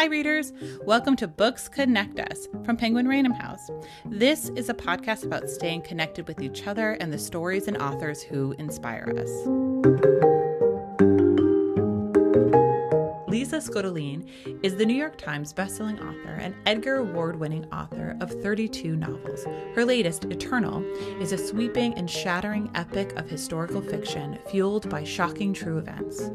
Hi, readers. Welcome to Books Connect Us from Penguin Random House. This is a podcast about staying connected with each other and the stories and authors who inspire us. Nicholas is the New York Times bestselling author and Edgar Award winning author of 32 novels. Her latest, Eternal, is a sweeping and shattering epic of historical fiction fueled by shocking true events,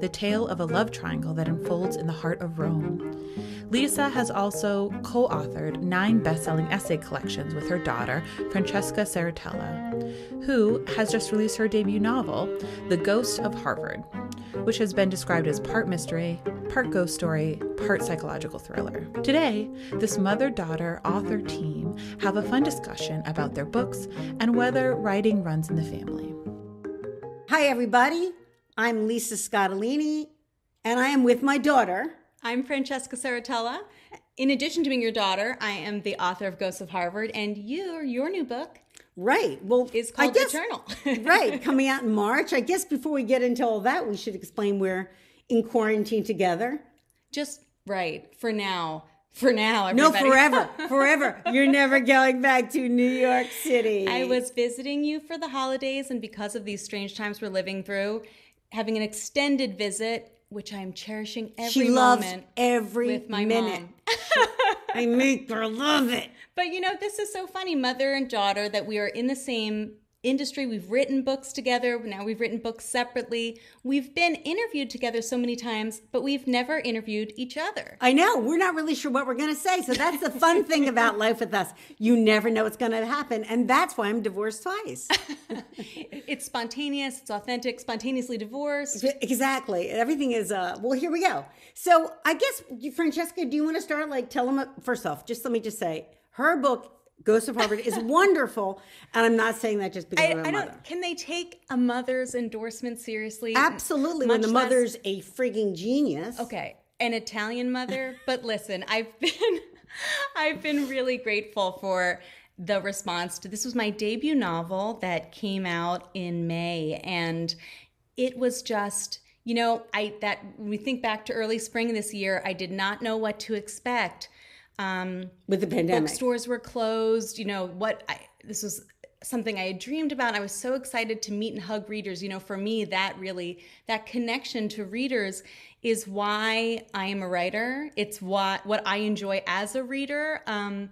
the tale of a love triangle that unfolds in the heart of Rome. Lisa has also co authored nine best selling essay collections with her daughter, Francesca Saratella, who has just released her debut novel, The Ghost of Harvard which has been described as part mystery, part ghost story, part psychological thriller. Today, this mother daughter author team have a fun discussion about their books and whether writing runs in the family. Hi, everybody. I'm Lisa Scottolini, and I am with my daughter. I'm Francesca Saratella. In addition to being your daughter, I am the author of Ghosts of Harvard, and you, your new book, Right. Well, it's called guess, Eternal. right. Coming out in March. I guess before we get into all that, we should explain we're in quarantine together. Just right for now. For now, everybody. No, forever. forever. You're never going back to New York City. I was visiting you for the holidays, and because of these strange times we're living through, having an extended visit, which I'm cherishing every she moment. She loves every with my minute. Mom. I make her love it. But you know, this is so funny, mother and daughter, that we are in the same industry. We've written books together. Now we've written books separately. We've been interviewed together so many times, but we've never interviewed each other. I know. We're not really sure what we're going to say. So that's the fun thing about life with us. You never know what's going to happen. And that's why I'm divorced twice. it's spontaneous, it's authentic, spontaneously divorced. Exactly. Everything is, uh, well, here we go. So I guess, Francesca, do you want to start? Like, tell them, first off, just let me just say, her book Ghost of Harvard is wonderful, and I'm not saying that just because I, I don't. Can they take a mother's endorsement seriously? Absolutely, when the less... mother's a frigging genius. Okay, an Italian mother, but listen, I've been, I've been really grateful for the response to this was my debut novel that came out in May, and it was just you know I that we think back to early spring this year, I did not know what to expect um, with the pandemic, bookstores were closed. You know what? I, this was something I had dreamed about. I was so excited to meet and hug readers. You know, for me, that really that connection to readers is why I am a writer. It's what what I enjoy as a reader. Um,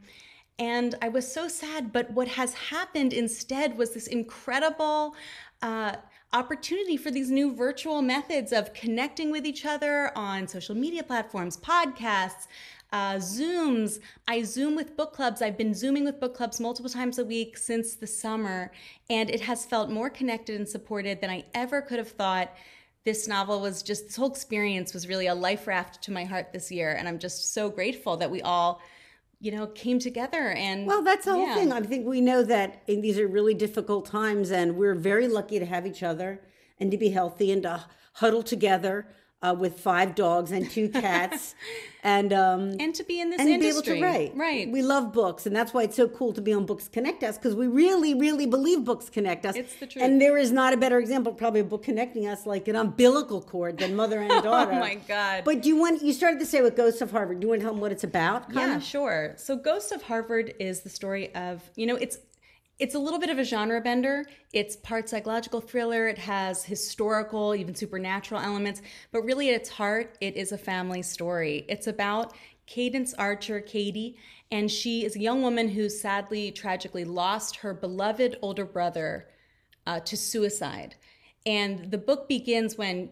and I was so sad. But what has happened instead was this incredible. Uh, opportunity for these new virtual methods of connecting with each other on social media platforms, podcasts, uh, Zooms. I Zoom with book clubs. I've been Zooming with book clubs multiple times a week since the summer, and it has felt more connected and supported than I ever could have thought. This novel was just, this whole experience was really a life raft to my heart this year. And I'm just so grateful that we all you know, came together and well, that's the whole thing. I think we know that in, these are really difficult times, and we're very lucky to have each other and to be healthy and to huddle together uh, with five dogs and two cats, and um, and to be in this and industry, be able to write. Right, we love books, and that's why it's so cool to be on Books Connect Us because we really, really believe books connect us. It's the truth, and there is not a better example, probably, of book connecting us like an umbilical cord than mother and daughter. oh my god! But do you want? You started to say with Ghosts of Harvard. Do you want to tell them what it's about? Kinda? Yeah, sure. So Ghosts of Harvard is the story of you know it's it's a little bit of a genre bender. It's part psychological thriller, it has historical, even supernatural elements, but really at its heart, it is a family story. It's about Cadence Archer, Katie, and she is a young woman who sadly, tragically lost her beloved older brother uh, to suicide. And the book begins when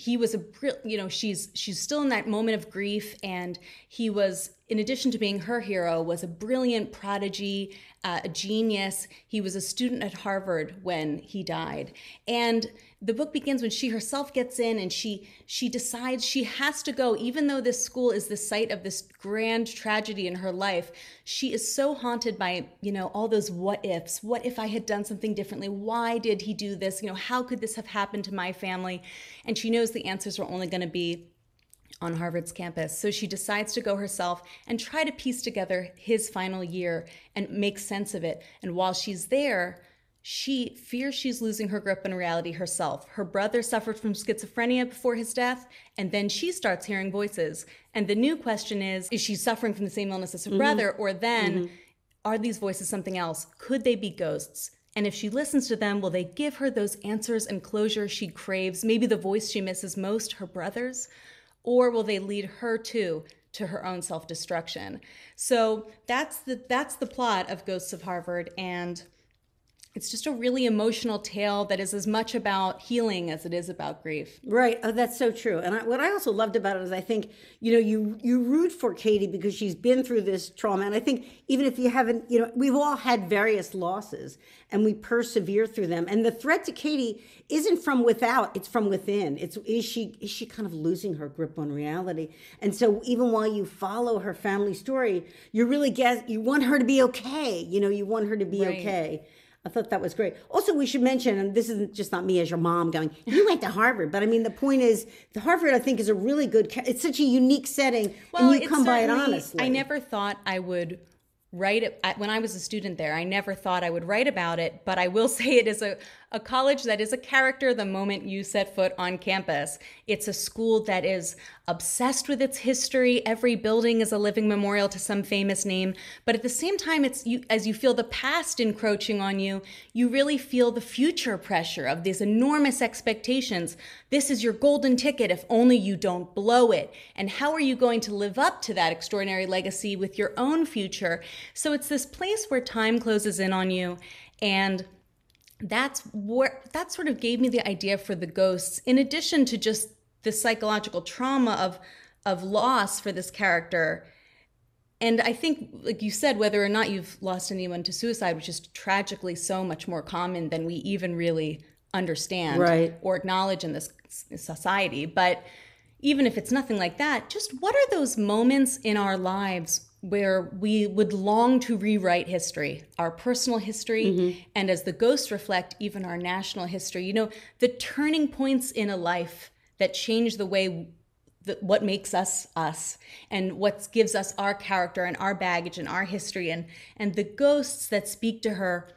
he was a you know she's she's still in that moment of grief and he was in addition to being her hero was a brilliant prodigy uh, a genius he was a student at harvard when he died and the book begins when she herself gets in and she she decides she has to go even though this school is the site of this grand tragedy in her life she is so haunted by you know all those what ifs what if i had done something differently why did he do this you know how could this have happened to my family and she knows the answers are only going to be on Harvard's campus. So she decides to go herself and try to piece together his final year and make sense of it. And while she's there, she fears she's losing her grip on reality herself. Her brother suffered from schizophrenia before his death, and then she starts hearing voices. And the new question is is she suffering from the same illness as her mm-hmm. brother, or then mm-hmm. are these voices something else? Could they be ghosts? And if she listens to them, will they give her those answers and closure she craves, maybe the voice she misses most, her brother's? Or will they lead her too to her own self-destruction? So that's the that's the plot of Ghosts of Harvard and it's just a really emotional tale that is as much about healing as it is about grief. Right. Oh, that's so true. And I, what I also loved about it is I think you know you you root for Katie because she's been through this trauma, and I think even if you haven't, you know, we've all had various losses, and we persevere through them. And the threat to Katie isn't from without; it's from within. It's is she is she kind of losing her grip on reality, and so even while you follow her family story, you really guess you want her to be okay. You know, you want her to be right. okay I thought that was great. Also, we should mention, and this isn't just not me as your mom going, you went to Harvard, but I mean, the point is, the Harvard, I think, is a really good, it's such a unique setting, well, and you come by it honestly. I never thought I would write it when I was a student there. I never thought I would write about it, but I will say it is a a college that is a character the moment you set foot on campus. It's a school that is obsessed with its history. Every building is a living memorial to some famous name, but at the same time it's you as you feel the past encroaching on you, you really feel the future pressure of these enormous expectations. This is your golden ticket if only you don't blow it. And how are you going to live up to that extraordinary legacy with your own future? So it's this place where time closes in on you and that's where that sort of gave me the idea for the ghosts in addition to just the psychological trauma of of loss for this character and i think like you said whether or not you've lost anyone to suicide which is tragically so much more common than we even really understand right. or acknowledge in this society but even if it's nothing like that just what are those moments in our lives where we would long to rewrite history, our personal history, mm-hmm. and as the ghosts reflect, even our national history. You know, the turning points in a life that change the way that what makes us us and what gives us our character and our baggage and our history and and the ghosts that speak to her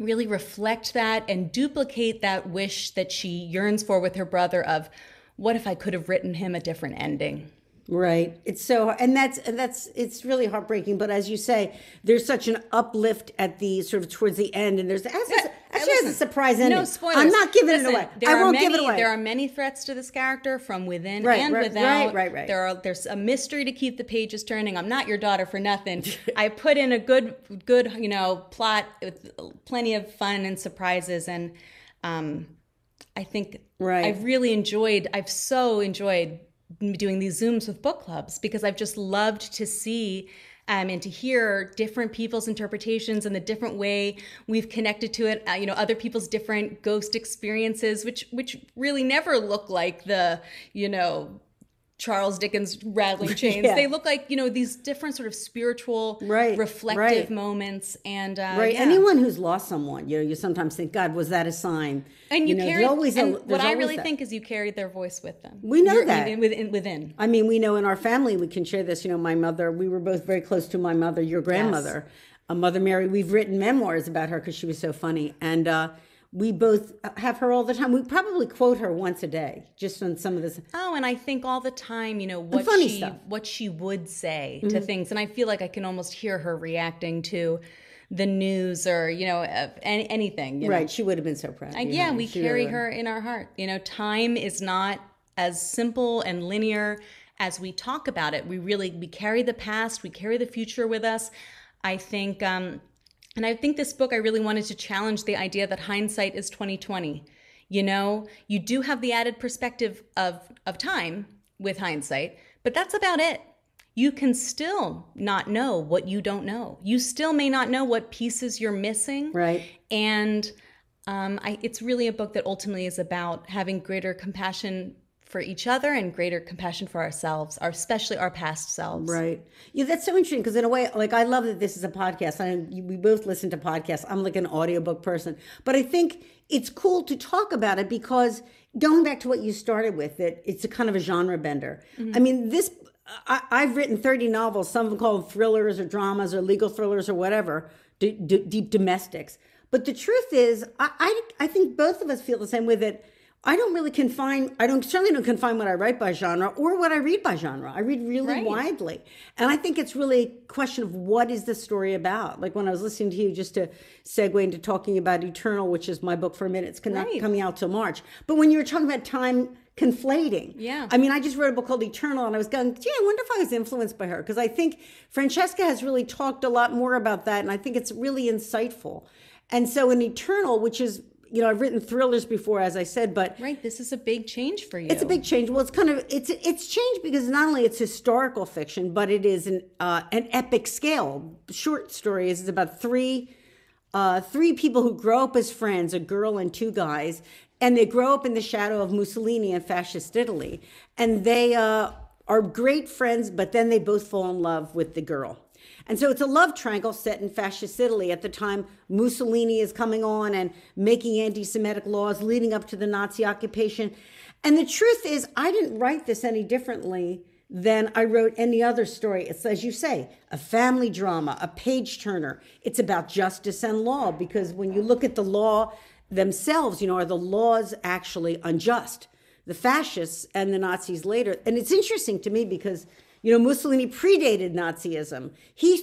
really reflect that and duplicate that wish that she yearns for with her brother of what if I could have written him a different ending? Right. It's so, and that's and that's it's really heartbreaking. But as you say, there's such an uplift at the sort of towards the end, and there's as yeah, actually listen, has a surprise ending. No spoilers. I'm not giving listen, it away. I won't many, give it away. There are many threats to this character from within right, and right, without. Right, right, right. There are there's a mystery to keep the pages turning. I'm not your daughter for nothing. I put in a good good you know plot with plenty of fun and surprises, and um, I think right. I've really enjoyed. I've so enjoyed doing these Zooms with book clubs because I've just loved to see um, and to hear different people's interpretations and the different way we've connected to it. Uh, you know, other people's different ghost experiences, which which really never look like the you know Charles Dickens rattling chains. yeah. They look like you know these different sort of spiritual, right, reflective right. moments. And uh, right, yeah. anyone who's lost someone, you know, you sometimes think, God, was that a sign? And you, you know, carry always. And what I really that. think is you carry their voice with them. We know You're, that within, within. I mean, we know in our family we can share this. You know, my mother. We were both very close to my mother, your grandmother, yes. uh, Mother Mary. We've written memoirs about her because she was so funny and. Uh, we both have her all the time. We probably quote her once a day, just on some of this. Oh, and I think all the time, you know, what funny she stuff. what she would say mm-hmm. to things, and I feel like I can almost hear her reacting to the news or you know uh, any, anything. You right, know? she would have been so proud. And, yeah, know, we carry her in our heart. You know, time is not as simple and linear as we talk about it. We really we carry the past, we carry the future with us. I think. um and I think this book, I really wanted to challenge the idea that hindsight is 2020. You know, you do have the added perspective of, of time with hindsight, but that's about it. You can still not know what you don't know. You still may not know what pieces you're missing. Right. And um, I, it's really a book that ultimately is about having greater compassion for each other and greater compassion for ourselves, our, especially our past selves. Right. Yeah, that's so interesting because in a way, like I love that this is a podcast. I we both listen to podcasts. I'm like an audiobook person, but I think it's cool to talk about it because going back to what you started with, that it's a kind of a genre bender. Mm-hmm. I mean, this I, have written 30 novels, some of them called thrillers or dramas or legal thrillers or whatever, d- d- deep domestics. But the truth is, I, I I think both of us feel the same way that I don't really confine, I don't certainly don't confine what I write by genre or what I read by genre. I read really right. widely. And I think it's really a question of what is the story about? Like when I was listening to you, just to segue into talking about Eternal, which is my book for a minute, it's not right. coming out till March. But when you were talking about time conflating. Yeah. I mean, I just wrote a book called Eternal and I was going, gee, I wonder if I was influenced by her. Because I think Francesca has really talked a lot more about that. And I think it's really insightful. And so in Eternal, which is you know, I've written thrillers before, as I said, but right, this is a big change for you. It's a big change. Well, it's kind of it's it's changed because not only it's historical fiction, but it is an uh, an epic scale short story. Is about three uh, three people who grow up as friends, a girl and two guys, and they grow up in the shadow of Mussolini and fascist Italy, and they. Uh, are great friends, but then they both fall in love with the girl. And so it's a love triangle set in fascist Italy at the time Mussolini is coming on and making anti Semitic laws leading up to the Nazi occupation. And the truth is, I didn't write this any differently than I wrote any other story. It's, as you say, a family drama, a page turner. It's about justice and law because when you look at the law themselves, you know, are the laws actually unjust? the fascists and the Nazis later. And it's interesting to me because you know Mussolini predated Nazism. He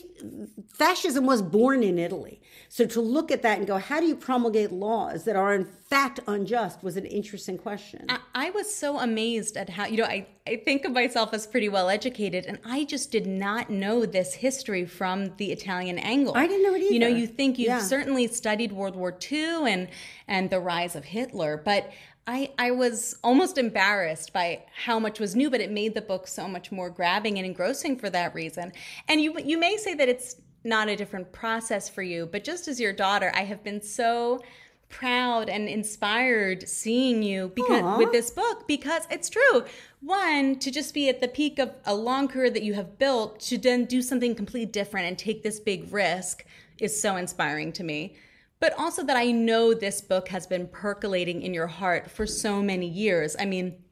fascism was born in Italy. So to look at that and go, how do you promulgate laws that are in fact unjust was an interesting question. I, I was so amazed at how you know I, I think of myself as pretty well educated and I just did not know this history from the Italian angle. I didn't know it either. You know, you think you've yeah. certainly studied World War II and and the rise of Hitler, but I, I was almost embarrassed by how much was new, but it made the book so much more grabbing and engrossing for that reason. And you you may say that it's not a different process for you, but just as your daughter, I have been so proud and inspired seeing you because Aww. with this book because it's true one to just be at the peak of a long career that you have built to then do something completely different and take this big risk is so inspiring to me but also that I know this book has been percolating in your heart for so many years. I mean,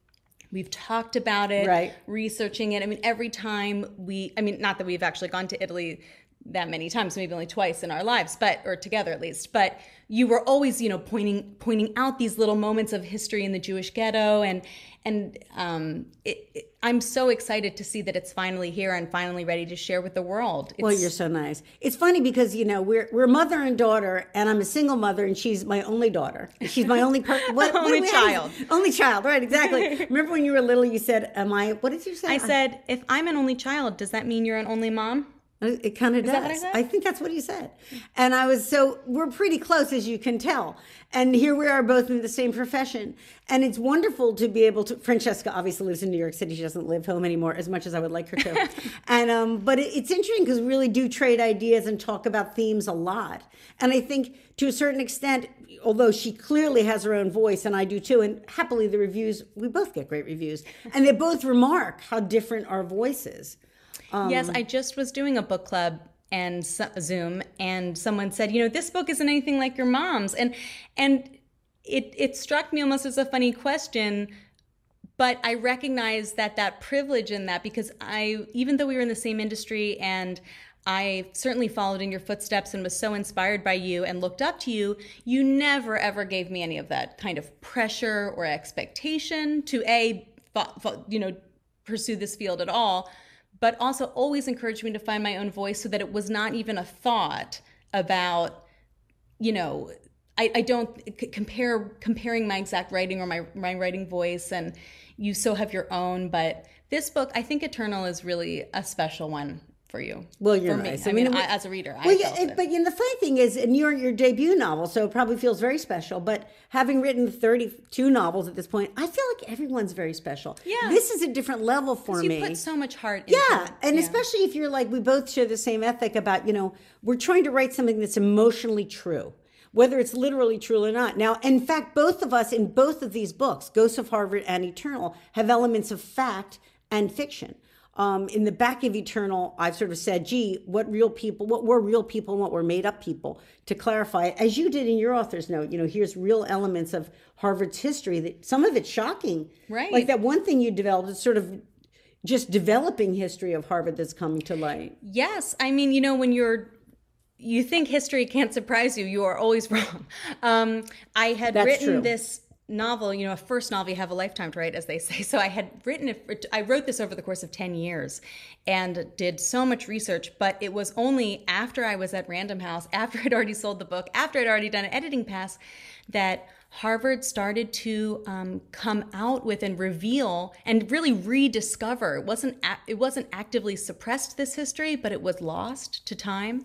we've talked about it, right. researching it. I mean, every time we, I mean, not that we've actually gone to Italy that many times maybe only twice in our lives but or together at least but you were always you know pointing pointing out these little moments of history in the jewish ghetto and and um, it, it I'm so excited to see that it's finally here and finally ready to share with the world. It's- well, you're so nice. It's funny because you know we're we're mother and daughter, and I'm a single mother, and she's my only daughter. She's my only per- what, only what child. Having? Only child, right? Exactly. Remember when you were little, you said, "Am I?" What did you say? I said, "If I'm an only child, does that mean you're an only mom?" It kind of does. I, I, think that's what he said. And I was so we're pretty close as you can tell. And here we are both in the same profession. And it's wonderful to be able to Francesca obviously lives in New York City. She doesn't live home anymore as much as I would like her to. and um but it, it's interesting cuz we really do trade ideas and talk about themes a lot. And I think to a certain extent although she clearly has her own voice and I do too and happily the reviews we both get great reviews and they both remark how different our voices um, yes, I just was doing a book club and Zoom, and someone said, you know, this book isn't anything like your mom's, and and it it struck me almost as a funny question. But I recognize that that privilege in that because I, even though we were in the same industry and I certainly followed in your footsteps and was so inspired by you and looked up to you. You never ever gave me any of that kind of pressure or expectation to a you know pursue this field at all, but also always encouraged me to find my own voice so that it was not even a thought about, you know, I, I don't compare comparing my exact writing or my, my writing voice and you so have your own, but this book, I think Eternal is really a special one for you. Well, you're nice. I, I mean, I, as a reader, well, yeah, it, but you know, the funny thing is, and your your debut novel, so it probably feels very special. But having written 32 novels at this point, I feel like everyone's very special. Yeah, this is a different level for you me. You put so much heart. yeah, it. and yeah. especially if you're like, we both share the same ethic about you know, we're trying to write something that's emotionally true whether it's literally true or not. Now, in fact, both of us in both of these books, Ghosts of Harvard and Eternal, have elements of fact and fiction um, in the back of eternal i've sort of said gee what real people what were real people and what were made up people to clarify as you did in your author's note you know here's real elements of harvard's history that some of it's shocking right like that one thing you developed is sort of just developing history of harvard that's coming to light yes i mean you know when you're you think history can't surprise you you are always wrong um, i had that's written true. this novel, you know, a first novel you have a lifetime to write, as they say. So I had written, it, I wrote this over the course of 10 years and did so much research, but it was only after I was at Random House, after I'd already sold the book, after I'd already done an editing pass, that Harvard started to um, come out with and reveal and really rediscover. It wasn't, it wasn't actively suppressed this history, but it was lost to time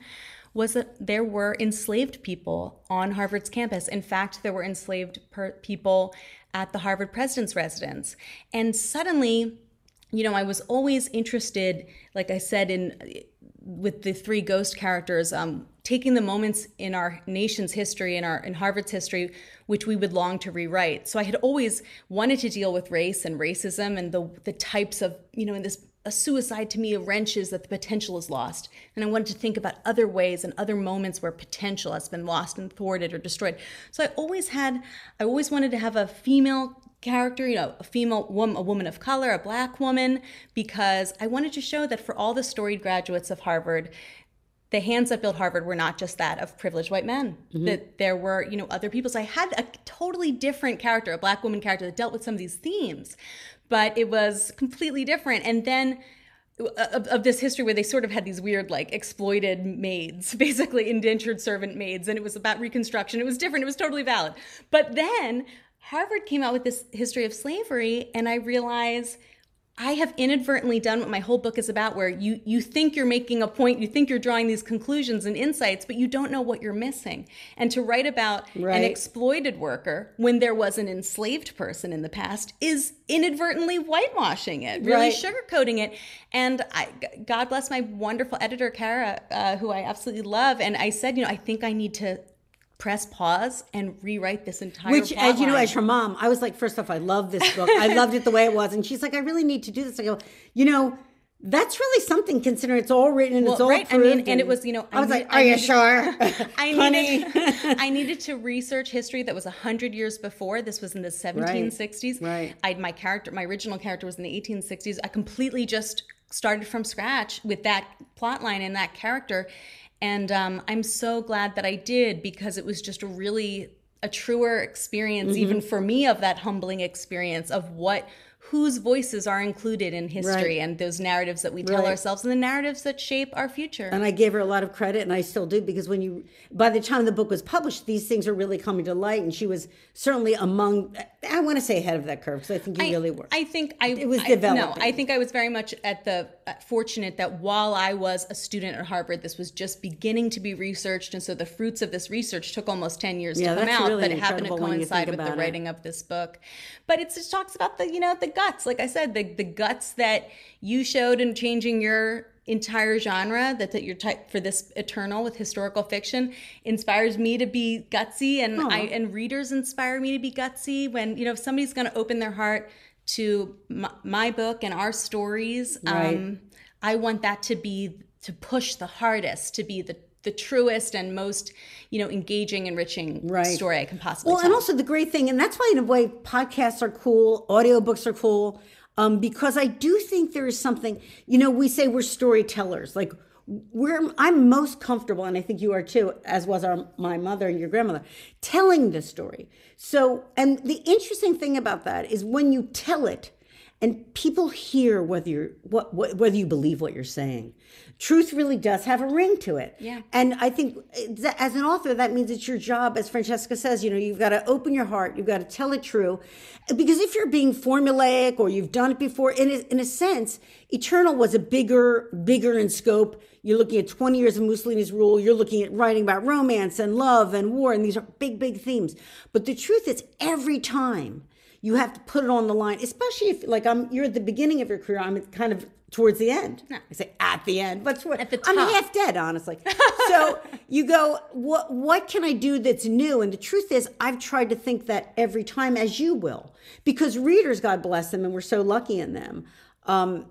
was that there were enslaved people on Harvard's campus. In fact, there were enslaved per- people at the Harvard president's residence. And suddenly, you know, I was always interested, like I said, in with the three ghost characters, um, taking the moments in our nation's history in our in Harvard's history which we would long to rewrite. So I had always wanted to deal with race and racism and the the types of you know in this a suicide to me wrenches that the potential is lost. And I wanted to think about other ways and other moments where potential has been lost and thwarted or destroyed. So I always had, I always wanted to have a female character, you know, a female woman, a woman of color, a black woman, because I wanted to show that for all the storied graduates of Harvard, the hands that built Harvard were not just that of privileged white men. Mm-hmm. That there were, you know, other people. So I had a totally different character, a black woman character that dealt with some of these themes but it was completely different. And then uh, of, of, this history where they sort of had these weird like exploited maids basically indentured servant maids and it was about reconstruction it was different it was totally valid but then harvard came out with this history of slavery and i realize I have inadvertently done what my whole book is about where you you think you're making a point, you think you're drawing these conclusions and insights, but you don't know what you're missing. And to write about right. an exploited worker when there was an enslaved person in the past is inadvertently whitewashing it, really right. sugarcoating it. And I, God bless my wonderful editor Kara, uh, who I absolutely love. And I said, you know, I think I need to press pause and rewrite this entire which as you know line. as her mom i was like first off i love this book i loved it the way it was and she's like i really need to do this i go you know that's really something considering it's all written and well, it's all right. I mean, and, and, it was, you know, I, I was need, like, are I you needed, sure? I needed, I needed to research history that was a hundred years before. This was in the 1760s. Right. right. I, my character, my original character was in the 1860s. I completely just started from scratch with that plot line and that character. And um, I'm so glad that I did because it was just a really a truer experience, mm-hmm. even for me, of that humbling experience of what whose voices are included in history right. and those narratives that we tell right. ourselves and the narratives that shape our future. And I gave her a lot of credit and I still do because when you by the time the book was published, these things are really coming to light and she was certainly among I want to say ahead of that curve because I think you I, really were. I think I it was I, developing. No, I think I was very much at the uh, fortunate that while I was a student at Harvard, this was just beginning to be researched, and so the fruits of this research took almost ten years yeah, to come out, really but it happened to coincide with the it. writing of this book. But it just talks about the you know the guts, like I said, the the guts that you showed in changing your entire genre that, that are type for this eternal with historical fiction inspires me to be gutsy and I and readers inspire me to be gutsy when you know if somebody's going to open their heart to my, my book and our stories. Um, right. Um, I want that to be to push the hardest, to be the the truest and most you know engaging enriching right. story i can possibly well tell. and also the great thing and that's why in a way podcasts are cool audiobooks are cool um, because i do think there is something you know we say we're storytellers like where I'm most comfortable, and I think you are too, as was our my mother and your grandmother, telling the story. So, and the interesting thing about that is when you tell it, and people hear whether you're what, what whether you believe what you're saying. Truth really does have a ring to it. Yeah. And I think as an author, that means it's your job, as Francesca says, you know, you've got to open your heart, you've got to tell it true, because if you're being formulaic or you've done it before, in a, in a sense, Eternal was a bigger, bigger in scope you're looking at 20 years of Mussolini's rule. You're looking at writing about romance and love and war. And these are big, big themes. But the truth is, every time you have to put it on the line, especially if, like, I'm you're at the beginning of your career. I'm kind of towards the end. No. I say at the end, but toward, at the top. I'm half dead, honestly. so you go, what what can I do that's new? And the truth is, I've tried to think that every time, as you will, because readers, God bless them, and we're so lucky in them. Um,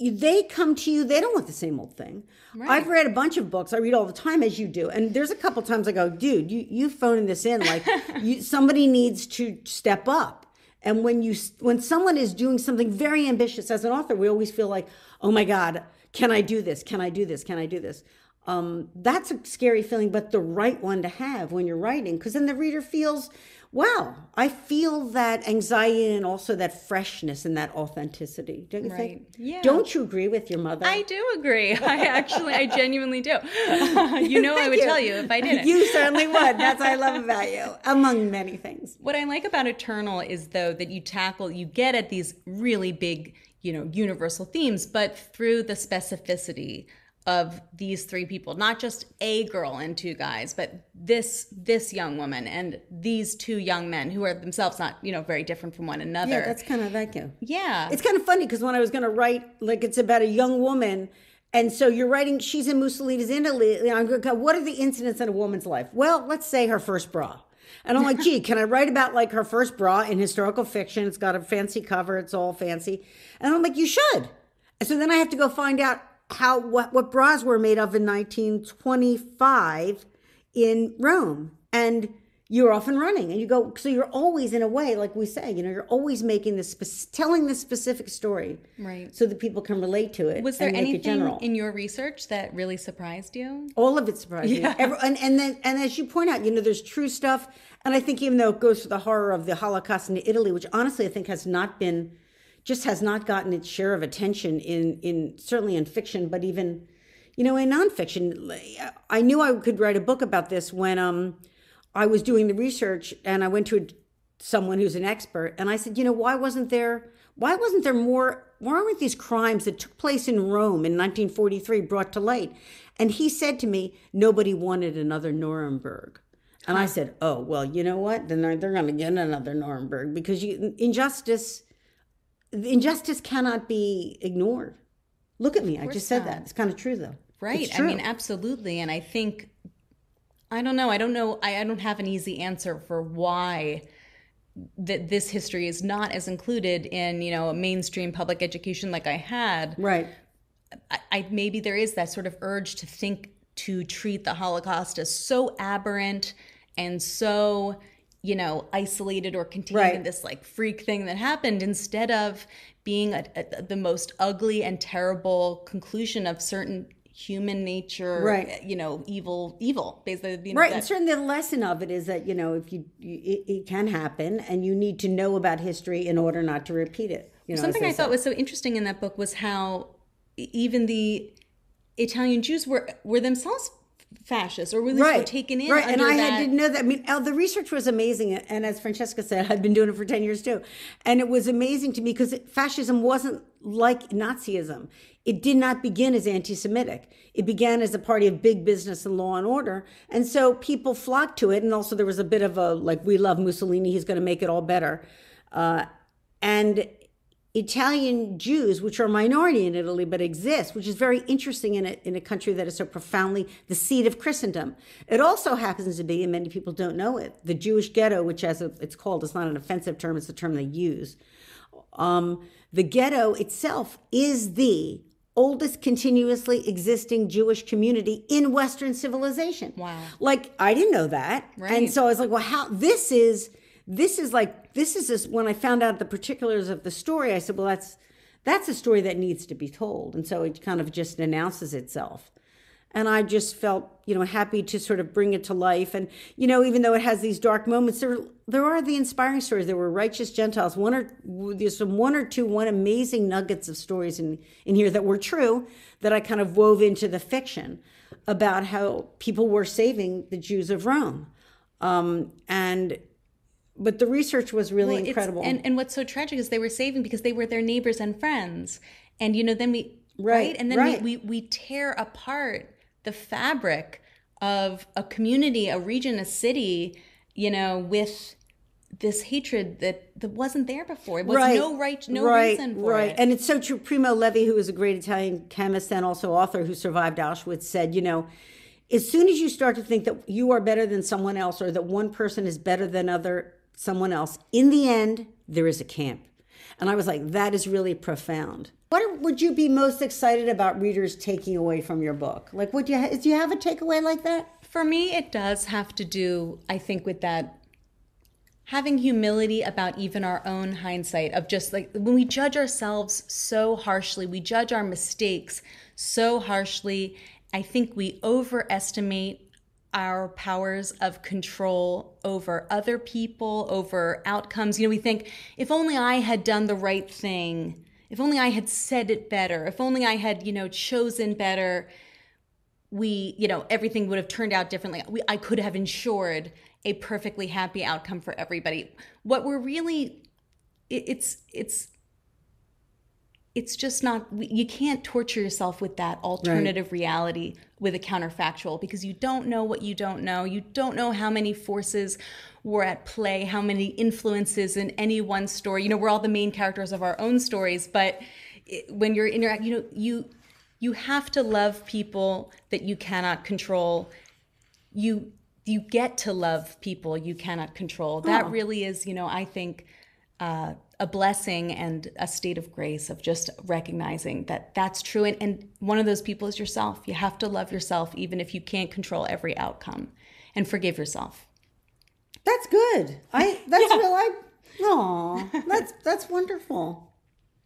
they come to you they don't want the same old thing right. i've read a bunch of books i read all the time as you do and there's a couple times i go dude you you phoning this in like you, somebody needs to step up and when you when someone is doing something very ambitious as an author we always feel like oh my god can i do this can i do this can i do this um, that's a scary feeling, but the right one to have when you're writing, because then the reader feels, wow, I feel that anxiety and also that freshness and that authenticity. Don't you right. think? Yeah. Don't you agree with your mother? I do agree. I actually, I genuinely do. you know, I would you. tell you if I didn't. You certainly would. That's what I love about you, among many things. What I like about Eternal is, though, that you tackle, you get at these really big, you know, universal themes, but through the specificity of these three people not just a girl and two guys but this this young woman and these two young men who are themselves not you know very different from one another yeah that's kind of like you yeah it's kind of funny because when i was going to write like it's about a young woman and so you're writing she's in mussolini's italy what are the incidents in a woman's life well let's say her first bra and I'm like, gee, can I write about like her first bra in historical fiction? It's got a fancy cover, it's all fancy. And I'm like, you should. so then I have to go find out how what, what bras were made of in 1925 in Rome. And you're off and running and you go so you're always in a way like we say you know you're always making this telling this specific story right so that people can relate to it was there anything in your research that really surprised you all of it surprised yeah. me Every, and, and then and as you point out you know there's true stuff and i think even though it goes to the horror of the holocaust in italy which honestly i think has not been just has not gotten its share of attention in in certainly in fiction, but even you know in nonfiction. I knew I could write a book about this when um, I was doing the research and I went to a, someone who's an expert and I said, you know, why wasn't there why wasn't there more why are not these crimes that took place in Rome in 1943 brought to light? And he said to me, nobody wanted another Nuremberg. And I said, oh, well, you know what? Then they're, they're going to get another Nuremberg because you, injustice the injustice cannot be ignored. Look at me. I just said not. that. It's kind of true, though. Right. True. I mean, absolutely. And I think, I don't know. I don't know. I, I don't have an easy answer for why that this history is not as included in you know mainstream public education like I had. Right. I, I, maybe there is that sort of urge to think to treat the Holocaust as so aberrant and so you know, isolated or contained right. in this like freak thing that happened instead of being a, a, the most ugly and terrible conclusion of certain human nature, right. Eh, you know, evil, evil. Basically, you know, right. That. And certainly the lesson of it is that, you know, if you, you it, it, can happen and you need to know about history in order not to repeat it. You know, Something I thought was so interesting in that book was how even the Italian Jews were were themselves fascists or at least right. were taken in. Right, and I that. didn't know that. I mean, the research was amazing. And as Francesca said, I've been doing it for 10 years too. And it was amazing to me because fascism wasn't like Nazism. It did not begin as anti Semitic. It began as a party of big business and law and order. And so people flocked to it. And also, there was a bit of a like, we love Mussolini, he's going to make it all better. Uh, and Italian Jews, which are a minority in Italy but exist, which is very interesting in a, in a country that is so profoundly the seat of Christendom. It also happens to be, and many people don't know it, the Jewish ghetto, which as it's called, it's not an offensive term, it's a term they use. Um, the ghetto itself is the oldest continuously existing Jewish community in Western civilization. Wow. Like, I didn't know that. Right. And so I was like, well, how this is this is like this is this when I found out the particulars of the story, I said, well, that's that's a story that needs to be told, and so it kind of just announces itself. And I just felt, you know, happy to sort of bring it to life. And you know, even though it has these dark moments, there there are the inspiring stories. There were righteous Gentiles. One or there's some one or two one amazing nuggets of stories in in here that were true that I kind of wove into the fiction about how people were saving the Jews of Rome. Um, and but the research was really well, incredible. And, and what's so tragic is they were saving because they were their neighbors and friends. And, you know, then we, right, right? and then right. We, we, we tear apart the fabric of a community, a region, a city, you know, with this hatred that, that wasn't there before. It was right. no right, no right. reason for right. it. And it's so true. Primo Levi, who was a great Italian chemist and also author who survived Auschwitz, said, you know, as soon as you start to think that you are better than someone else or that one person is better than other someone else. In the end, there is a camp. And I was like, that is really profound. What would you be most excited about readers taking away from your book? Like, would you ha- do you have a takeaway like that? For me, it does have to do, I think, with that having humility about even our own hindsight of just like when we judge ourselves so harshly, we judge our mistakes so harshly. I think we overestimate our powers of control over other people, over outcomes. You know, we think if only I had done the right thing, if only I had said it better, if only I had, you know, chosen better, we, you know, everything would have turned out differently. We, I could have ensured a perfectly happy outcome for everybody. What we're really, it, it's, it's, it's just not you can't torture yourself with that alternative right. reality with a counterfactual because you don't know what you don't know you don't know how many forces were at play how many influences in any one story you know we're all the main characters of our own stories but it, when you're interacting, you know you you have to love people that you cannot control you you get to love people you cannot control oh. that really is you know i think uh, a blessing and a state of grace of just recognizing that that's true. And, and one of those people is yourself. You have to love yourself, even if you can't control every outcome, and forgive yourself. That's good. I that's yeah. real. I oh, that's that's wonderful.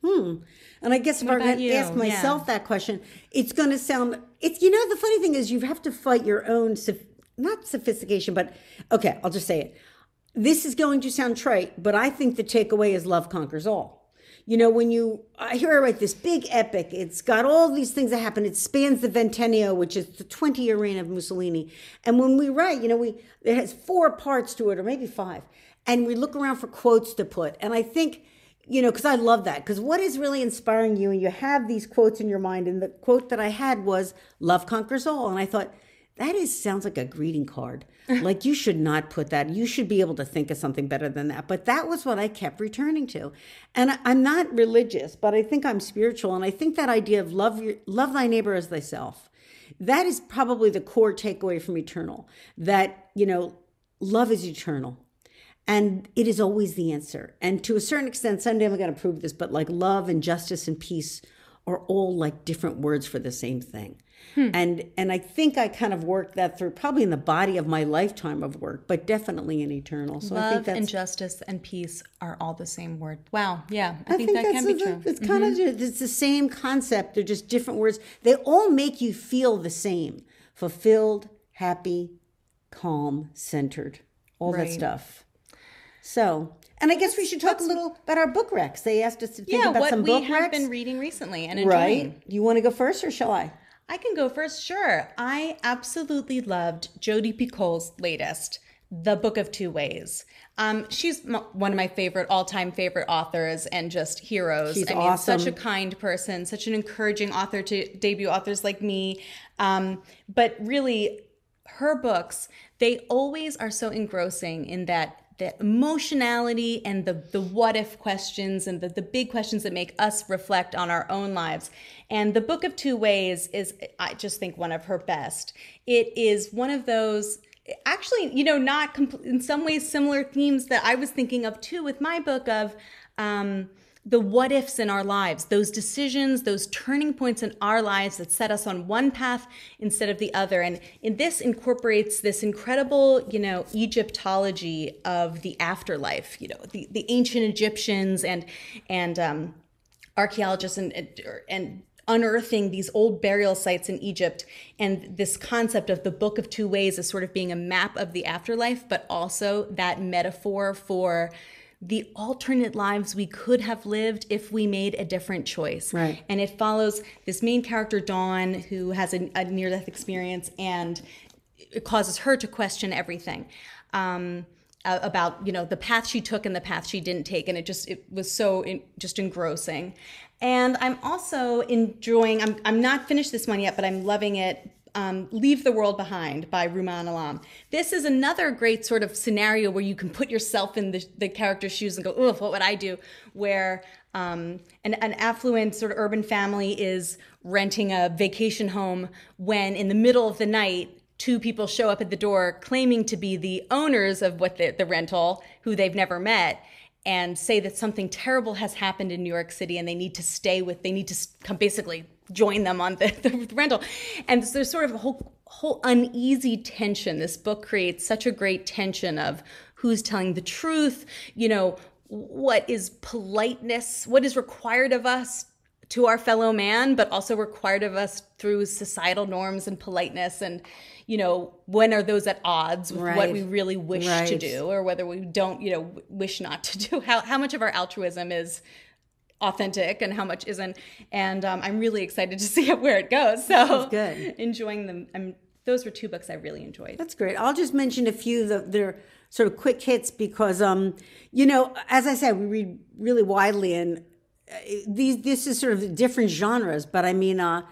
Hmm. And I guess if I I to ask myself yeah. that question, it's going to sound. It's you know the funny thing is you have to fight your own not sophistication, but okay, I'll just say it this is going to sound trite, but I think the takeaway is love conquers all. You know, when you I hear I write this big epic, it's got all these things that happen. It spans the ventennio, which is the 20 year reign of Mussolini. And when we write, you know, we it has four parts to it, or maybe five, and we look around for quotes to put. And I think, you know, because I love that. Because what is really inspiring you, and you have these quotes in your mind. And the quote that I had was "Love conquers all," and I thought that is sounds like a greeting card. like you should not put that. You should be able to think of something better than that. But that was what I kept returning to. And I, am not religious, but I think I'm spiritual and I think that idea of love your, love thy neighbor as thyself. That is probably the core takeaway from eternal. That, you know, love is eternal. And it is always the answer. And to a certain extent, someday I'm going to prove this, but like love and justice and peace are all like different words for the same thing. Hmm. And and I think I kind of worked that through probably in the body of my lifetime of work, but definitely in eternal. So Love I think that's, and justice and peace are all the same word. Wow, yeah, I, I think, think, that can be true. It's mm-hmm. kind of it's the same concept. They're just different words. They all make you feel the same: fulfilled, happy, calm, centered, all right. that stuff. So and I guess we should talk a little about our book recs. They asked us to think yeah, about some book recs. what we have been reading recently and enjoying. Right. You want to go first, or shall I? I can go first. Sure. I absolutely loved Jodi Picoult's latest, The Book of Two Ways. Um, she's m- one of my favorite, all time favorite authors and just heroes. She's I mean, awesome. such a kind person, such an encouraging author to debut authors like me. Um, but really, her books, they always are so engrossing in that the emotionality and the, the what if questions and the, the big questions that make us reflect on our own lives. And the Book of Two Ways is, I just think, one of her best. It is one of those actually you know not compl- in some ways similar themes that i was thinking of too with my book of um, the what ifs in our lives, those decisions, those turning points in our lives that set us on one path instead of the other. And in this incorporates this incredible, you know, Egyptology of the afterlife, you know, the, the ancient Egyptians and and um, archaeologists and and unearthing these old burial sites in Egypt and this concept of the book of two ways as sort of being a map of the afterlife, but also that metaphor for the alternate lives we could have lived if we made a different choice. Right. And it follows this main character, Dawn, who has a, a near death experience and it causes her to question everything. Um, about you know the path she took and the path she didn't take and it just it was so in, just engrossing and i'm also enjoying i'm i'm not finished this one yet but i'm loving it um, Leave the World Behind by Ruman Alam. This is another great sort of scenario where you can put yourself in the, the character's shoes and go, oof, what would I do? Where um, an, an, affluent sort of urban family is renting a vacation home when in the middle of the night, two people show up at the door claiming to be the owners of what the, the rental who they've never met and say that something terrible has happened in New York City and they need to stay with, they need to come basically join them on the, the rental. And so there's sort of a whole whole uneasy tension. This book creates such a great tension of who's telling the truth, you know, what is politeness, what is required of us to our fellow man, but also required of us through societal norms and politeness and you know, when are those at odds with right. what we really wish right. to do or whether we don't, you know, wish not to do? How how much of our altruism is authentic and how much isn't. And um, I'm really excited to see where it goes. So good. Enjoying them. I'm, those were two books I really enjoyed. That's great. I'll just mention a few of they're sort of quick hits because, um, you know, as I said, we read really widely, and uh, these this is sort of different genres. But I mean, uh,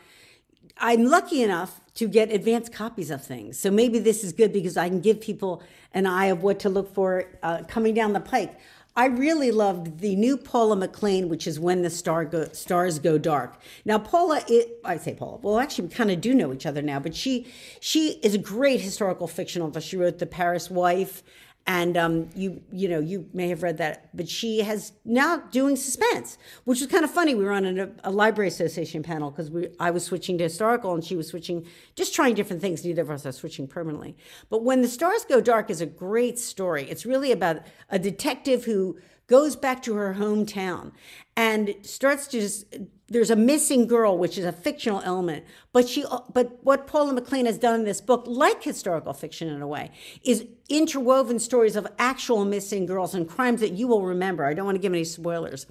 I'm lucky enough to get advanced copies of things, so maybe this is good because I can give people an eye of what to look for uh, coming down the pike. I really loved the new Paula McLean, which is When the Star Go, Stars Go Dark. Now, Paula, it, I say Paula, well, actually, we kind of do know each other now, but she she is a great historical fictionalist. author. She wrote The Paris Wife and um, you you know you may have read that, but she has now doing suspense, which was kind of funny. We were on a, a library association panel because we I was switching to historical and she was switching, just trying different things. Neither of us are switching permanently. But when the stars go dark is a great story. It's really about a detective who goes back to her hometown and starts to just there's a missing girl which is a fictional element but she but what paula mclean has done in this book like historical fiction in a way is interwoven stories of actual missing girls and crimes that you will remember i don't want to give any spoilers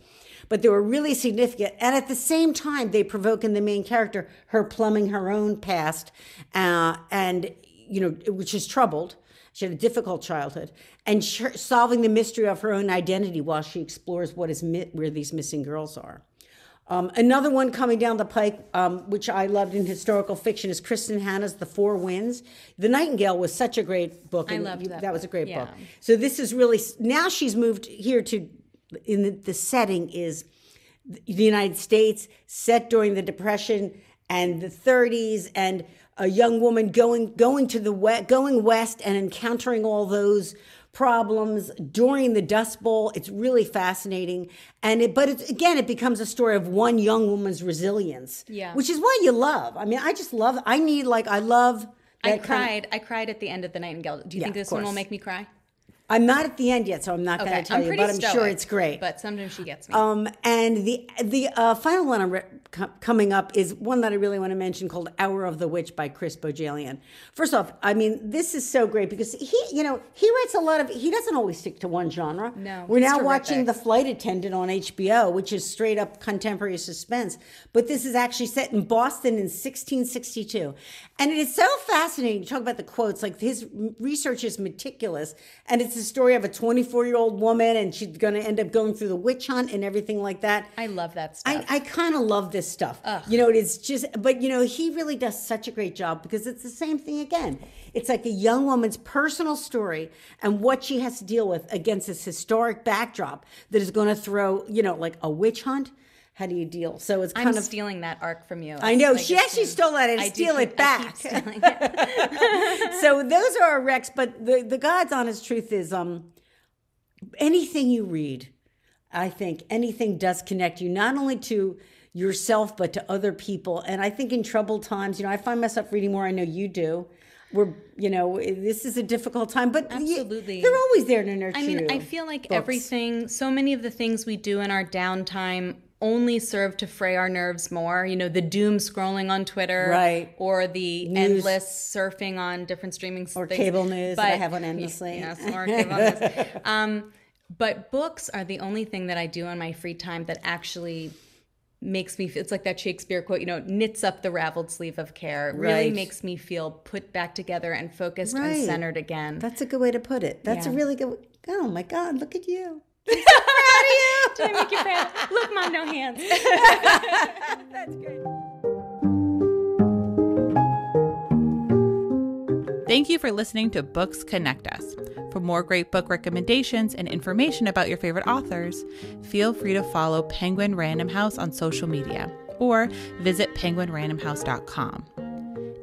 but they were really significant and at the same time they provoke in the main character her plumbing her own past uh, and you know which is troubled she had a difficult childhood and solving the mystery of her own identity while she explores what is where these missing girls are. Um, another one coming down the pike, um, which I loved in historical fiction, is Kristen Hanna's The Four Winds. The Nightingale was such a great book. I loved you, that. That was a great yeah. book. So this is really now she's moved here to, in the, the setting is the United States, set during the Depression and the 30s, and a young woman going going to the west, going west and encountering all those problems during the Dust Bowl. It's really fascinating, and it but it's again it becomes a story of one young woman's resilience, yeah, which is what you love. I mean, I just love. I need like I love. I cried. of, I cried at the end of the Nightingale. Do you yeah, think this one will make me cry? I'm not at the end yet, so I'm not going to tell I'm you, but I'm stoic, sure it's great. But sometimes she gets me. Um, and the the uh, final one I'm re- co- coming up is one that I really want to mention called "Hour of the Witch" by Chris Bojalian. First off, I mean this is so great because he, you know, he writes a lot of. He doesn't always stick to one genre. No, we're now terrific. watching The Flight Attendant on HBO, which is straight up contemporary suspense. But this is actually set in Boston in 1662, and it is so fascinating. You talk about the quotes, like his research is meticulous, and it's the story of a 24 year old woman and she's going to end up going through the witch hunt and everything like that. I love that stuff. I, I kind of love this stuff. Ugh. You know, it's just, but you know, he really does such a great job because it's the same thing again. It's like a young woman's personal story and what she has to deal with against this historic backdrop that is going to throw, you know, like a witch hunt how do you deal? So it's kind I'm of stealing that arc from you. I know she actually stole that and I steal it back. It. so those are our wrecks, but the the God's honest truth is, um, anything you read, I think anything does connect you not only to yourself but to other people. And I think in troubled times, you know, I find myself reading more. I know you do we're you know this is a difficult time but absolutely you, they're always there to nurture i mean i feel like books. everything so many of the things we do in our downtime only serve to fray our nerves more. You know, the doom scrolling on Twitter, right, or the news. endless surfing on different streaming or things. cable news but, that I have one endlessly. Yes, more cable news. Um, but books are the only thing that I do in my free time that actually makes me feel it's like that Shakespeare quote, you know, knits up the raveled sleeve of care. It right. really makes me feel put back together and focused right. and centered again. That's a good way to put it. That's yeah. a really good oh my God, look at you. I'm so proud of you. Look, mom, no hands. That's good. Thank you for listening to Books Connect Us. For more great book recommendations and information about your favorite authors, feel free to follow Penguin Random House on social media or visit penguinrandomhouse.com.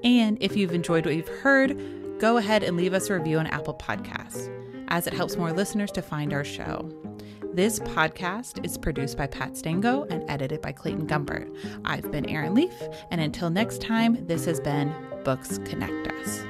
And if you've enjoyed what you've heard, go ahead and leave us a review on Apple Podcasts, as it helps more listeners to find our show. This podcast is produced by Pat Stango and edited by Clayton Gumbert. I've been Erin Leaf, and until next time, this has been Books Connect Us.